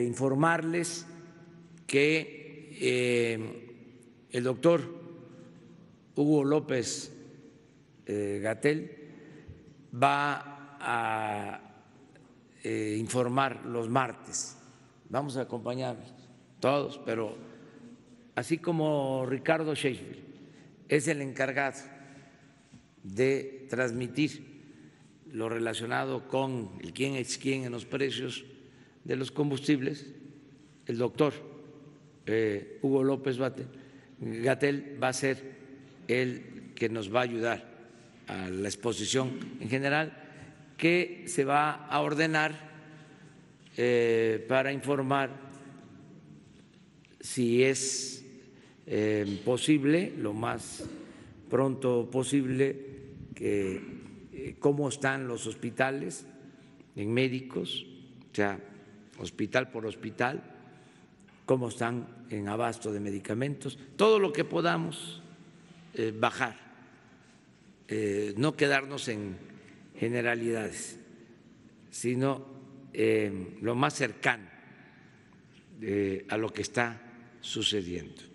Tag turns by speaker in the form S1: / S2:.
S1: E informarles que eh, el doctor Hugo López eh, Gatel va a eh, informar los martes. Vamos a acompañarlos todos, pero así como Ricardo Shakespeare es el encargado de transmitir lo relacionado con el quién es quién en los precios de los combustibles, el doctor eh, Hugo López Gatel va a ser el que nos va a ayudar a la exposición en general, que se va a ordenar eh, para informar si es eh, posible, lo más pronto posible, que, cómo están los hospitales en médicos, o sea, hospital por hospital, cómo están en abasto de medicamentos, todo lo que podamos eh, bajar, eh, no quedarnos en generalidades, sino eh, lo más cercano a lo que está sucediendo.